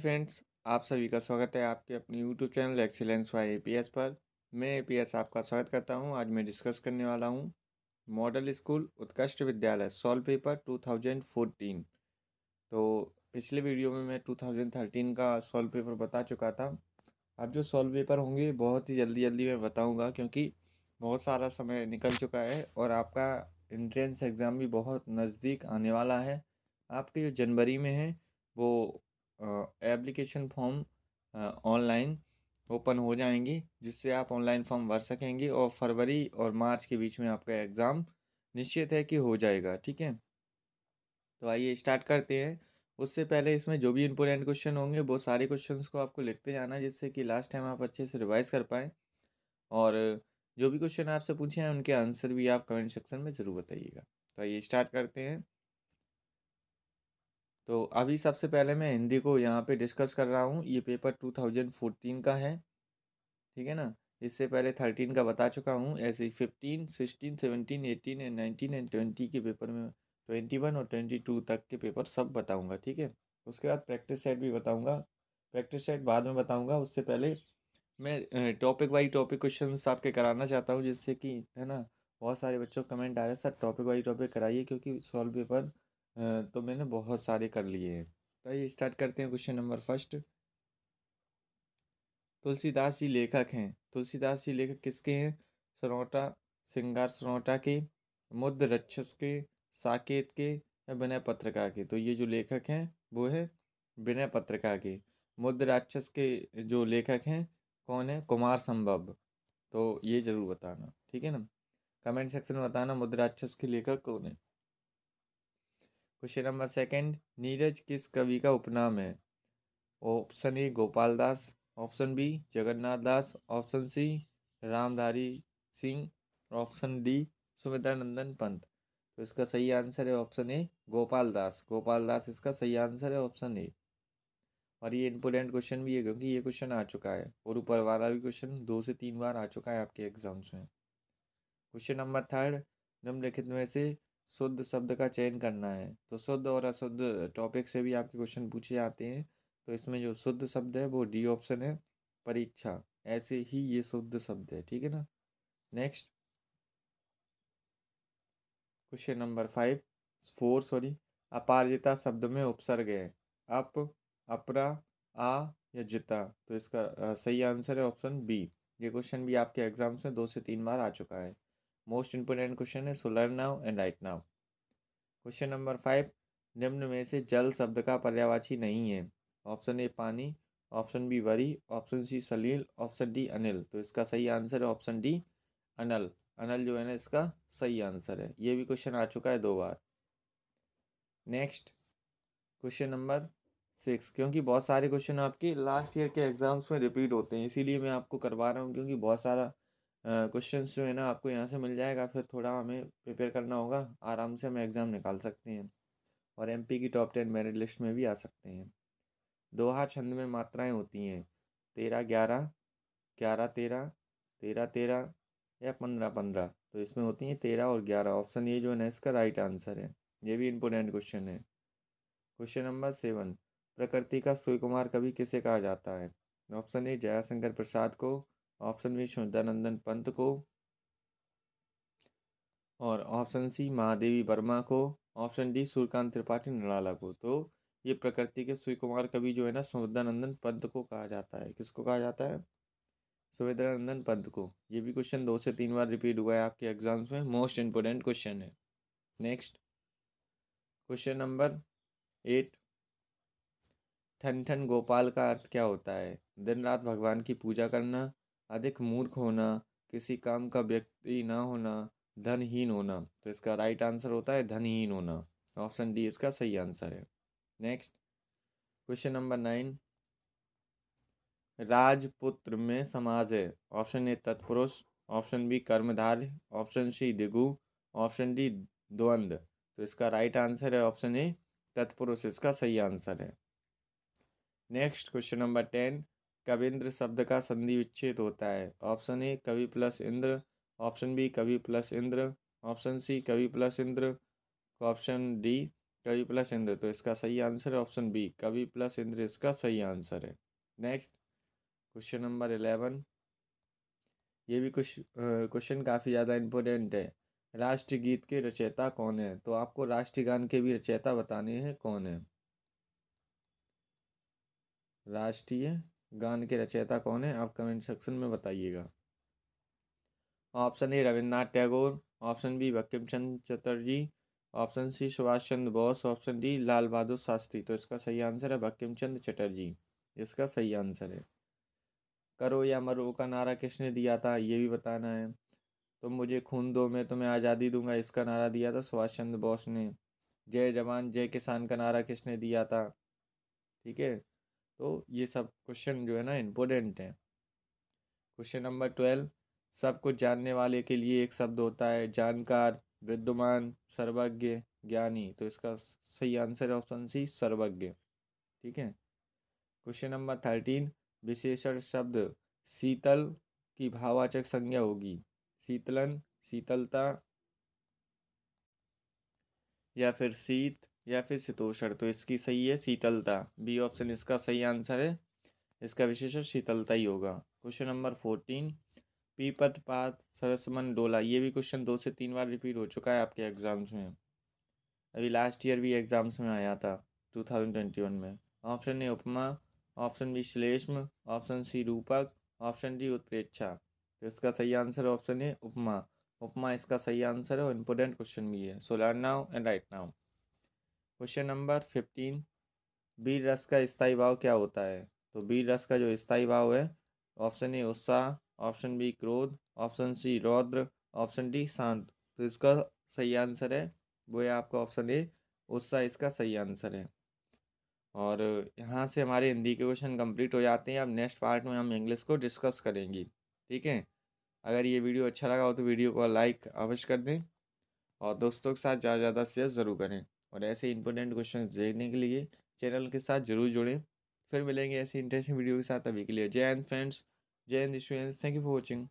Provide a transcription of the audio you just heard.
friends आप सभी का स्वागत है आपके अपने YouTube channel Excellence Y A P S पर मैं ए पी एस आपका स्वागत करता हूं आज मैं डिस्कस करने वाला हूं मॉडल स्कूल उत्कृष्ट विद्यालय solve paper two thousand fourteen तो पिछले वीडियो में मैं टू थाउजेंड थर्टीन का सॉल्व पेपर बता चुका था अब जो सॉल्व पेपर होंगे बहुत ही जल्दी जल्दी मैं बताऊँगा क्योंकि बहुत सारा समय निकल चुका है और आपका एंट्रेंस एग्ज़ाम भी बहुत नज़दीक आने वाला है आपके जो जनवरी में है वो एप्लीकेशन फॉर्म ऑनलाइन ओपन हो जाएंगी जिससे आप ऑनलाइन फॉर्म भर सकेंगे और फरवरी और मार्च के बीच में आपका एग्ज़ाम निश्चित है कि हो जाएगा ठीक है तो आइए स्टार्ट करते हैं उससे पहले इसमें जो भी इम्पोर्टेंट क्वेश्चन होंगे वो सारे क्वेश्चन को आपको लिखते जाना जिससे कि लास्ट टाइम आप अच्छे से रिवाइज कर पाएँ और जो भी क्वेश्चन आपसे पूछे हैं उनके आंसर भी आप कमेंट सेक्शन में ज़रूर बताइएगा तो आइए स्टार्ट करते हैं तो अभी सबसे पहले मैं हिंदी को यहाँ पे डिस्कस कर रहा हूँ ये पेपर टू थाउजेंड फोर्टीन का है ठीक है ना इससे पहले थर्टीन का बता चुका हूँ ऐसे ही fifteen sixteen seventeen eighteen and nineteen and twenty के पेपर में ट्वेंटी वन और ट्वेंटी टू तक के पेपर सब बताऊँगा ठीक है उसके बाद प्रैक्टिस सेट भी बताऊँगा प्रैक्टिस सेट बाद में बताऊँगा उससे पहले मैं टॉपिक वाई टॉपिक क्वेश्चन आपके कराना चाहता हूँ जिससे कि है ना बहुत सारे बच्चों कमेंट आ रहे हैं सर टॉपिक वाई टॉपिक कराइए क्योंकि सॉल्व पेपर तो मैंने बहुत सारे कर लिए हैं तो ये स्टार्ट करते हैं question number first Tulsidas ji लेखक हैं तुलसीदास जी लेखक किसके हैं सरोटा सिंगार सरोटा के मुद्द रक्षस के साकेत के या विनय पत्रिका के तो ये जो लेखक हैं वो है विनय पत्रिका के मुद्द राक्षस के जो लेखक हैं कौन है कुमार संभव तो ये ज़रूर बताना ठीक है ना कमेंट सेक्शन में बताना मुद्द राक्षस के लेखक कौन है क्वेश्चन नंबर सेकंड नीरज किस कवि का उपनाम है option A Gopal Das option B Jagannath Das option C Ramdhari Singh option D Sumitra Nandan Pant तो इसका सही आंसर है ऑप्शन ए गोपाल दास गोपाल दास इसका सही आंसर है ऑप्शन ए और ये इम्पोर्टेंट क्वेश्चन भी है क्योंकि ये क्वेश्चन आ चुका है और ऊपर वाला भी क्वेश्चन दो से तीन बार आ चुका है आपके एग्जाम्स में क्वेश्चन नंबर थर्ड निम्नलिखित में से शुद्ध शब्द का चयन करना है तो शुद्ध और अशुद्ध टॉपिक से भी आपके क्वेश्चन पूछे जाते हैं तो इसमें जो शुद्ध शब्द है वो डी ऑप्शन है परीक्षा ऐसे ही ये शुद्ध शब्द है ठीक है ना next question number five four sorry अपारजिता शब्द में उपसर्ग है अप अपरा आ या जिता तो इसका सही आंसर है ऑप्शन बी ये क्वेश्चन भी आपके एग्जाम्स में दो से तीन बार आ चुका है मोस्ट इम्पोर्टेंट क्वेश्चन है so learn now and write now question number five निम्न में से जल शब्द का पर्यावाची नहीं है ऑप्शन ए पानी ऑप्शन बी वरी ऑप्शन सी सलील ऑप्शन डी अनिल तो इसका सही आंसर है ऑप्शन डी अनिल अनिल जो है ना इसका सही आंसर है ये भी क्वेश्चन आ चुका है दो बार नेक्स्ट क्वेश्चन नंबर सिक्स क्योंकि बहुत सारे क्वेश्चन आपके लास्ट ईयर के एग्ज़ाम्स में रिपीट होते हैं इसीलिए मैं आपको करवा रहा हूँ क्योंकि बहुत सारा क्वेश्चन जो है ना आपको यहाँ से मिल जाएगा फिर थोड़ा हमें प्रिपेयर करना होगा आराम से हम एग्ज़ाम निकाल सकते हैं और एम की टॉप टेन मेरिट लिस्ट में भी आ सकते हैं दोहा छंद में मात्राएँ होती हैं तेरह ग्यारह ग्यारह तेरह तेरह तेरह या पंद्रह पंद्रह तो इसमें होती हैं तेरह और ग्यारह ऑप्शन ये जो है ना इसका राइट आंसर है ये भी इम्पोर्टेंट क्वेश्चन है क्वेश्चन नंबर सेवन प्रकृति का सूर्य कुमार कवि किसे कहा जाता है ऑप्शन ए जयाशंकर प्रसाद को ऑप्शन बी शुद्धानंदन पंत को और ऑप्शन सी महादेवी वर्मा को ऑप्शन डी सूर्यकांत त्रिपाठी निराला को तो ये प्रकृति के सूर्य कुमार कवि जो है ना सुविद्रानंदन पंत को कहा जाता है किसको कहा जाता है सुविद्रानंदन पंत को ये भी क्वेश्चन दो से तीन बार रिपीट हुआ है आपके एग्जाम्स में मोस्ट इम्पोर्टेंट क्वेश्चन है नेक्स्ट क्वेश्चन नंबर एट ठन ठन गोपाल का अर्थ क्या होता है दिन रात भगवान की पूजा करना अधिक मूर्ख होना किसी काम का व्यक्ति ना होना धनहीन होना तो इसका राइट आंसर होता है धनहीन होना ऑप्शन डी इसका सही आंसर है नेक्स्ट क्वेश्चन नंबर नाइन राजपुत्र में समाज है ऑप्शन ए तत्पुरुष ऑप्शन बी कर्मधार ऑप्शन सी दिगु ऑप्शन डी द्वंद तो इसका राइट आंसर है ऑप्शन ए तत्पुरुष इसका सही आंसर है नेक्स्ट क्वेश्चन नंबर टेन कविंद्र शब्द का संधि विच्छेद होता है ऑप्शन ए कवि प्लस इंद्र ऑप्शन बी कवि प्लस इंद्र ऑप्शन सी कवि प्लस इंद्र ऑप्शन डी कवि प्लस इंद्र तो इसका सही आंसर है ऑप्शन बी कवि प्लस इंद्र इसका सही आंसर है नेक्स्ट क्वेश्चन नंबर इलेवन ये भी कुछ क्वेश्चन काफ़ी ज़्यादा इम्पोर्टेंट है राष्ट्रीय गीत के रचयिता कौन है तो आपको राष्ट्रीय गान के भी रचयिता बताने हैं कौन है राष्ट्रीय गान के रचयिता कौन है आप कमेंट सेक्शन में बताइएगा option A Rabindranath Tagore option B Bankim Chand Chatterjee option C Subhash Chandra Bose option D Lal Bahadur Shastri तो इसका सही आंसर है बक्म चंद चटर्जी इसका सही आंसर है करो या मरो का नारा किसने दिया था ये भी बताना है तुम तो मुझे खून दो मैं तुम्हें आज़ादी दूंगा इसका नारा दिया था सुभाष चंद्र बोस ने जय जवान जय किसान का नारा किसने दिया था ठीक है तो ये सब क्वेश्चन जो है ना इम्पोर्टेंट है क्वेश्चन नंबर ट्वेल्व सब कुछ जानने वाले के लिए एक शब्द होता है जानकार विद्यमान सर्वज्ञ ज्ञानी तो इसका सही आंसर है ऑप्शन सी सर्वज्ञ ठीक है क्वेश्चन नंबर थर्टीन विशेषण शब्द शीतल की भावाचक संज्ञा होगी शीतलन शीतलता या फिर शीत या फिर शीतोषण तो इसकी सही है शीतलता बी ऑप्शन इसका सही आंसर है इसका विशेषण शीतलता ही होगा क्वेश्चन नंबर फोर्टीन पीपत पात सरसमन डोला ये भी क्वेश्चन दो से तीन बार रिपीट हो चुका है आपके एग्ज़ाम्स में अभी लास्ट ईयर भी एग्ज़ाम्स में आया था टू थाउजेंड ट्वेंटी वन में ऑप्शन ए उपमा ऑप्शन बी श्लेष्म ऑप्शन सी रूपक ऑप्शन डी उत्प्रेक्षा तो इसका सही आंसर ऑप्शन ए उपमा उपमा इसका सही आंसर है और इम्पोर्टेंट क्वेश्चन भी है so learn now and write now question number fifteen B रस का स्थाई भाव क्या होता है तो बी रस का जो स्थाई भाव है ऑप्शन ए उत्साह ऑप्शन बी क्रोध ऑप्शन सी रौद्र ऑप्शन डी शांत तो इसका सही आंसर है वो है आपका ऑप्शन ए उत्साह इसका सही आंसर है और यहाँ से हमारे हिंदी के क्वेश्चन कंप्लीट हो जाते हैं अब नेक्स्ट पार्ट में हम इंग्लिश को डिस्कस करेंगे ठीक है अगर ये वीडियो अच्छा लगा हो तो वीडियो को लाइक अवश्य कर दें और दोस्तों के साथ ज़्यादा ज़्यादा शेयर ज़रूर करें और ऐसे इंपॉर्टेंट क्वेश्चन देखने के लिए चैनल के साथ जरूर जुड़ें फिर मिलेंगे ऐसी इंटरेस्टिंग वीडियो के साथ अभी के लिए जय एंड फ्रेंड्स जय and students thank you for watching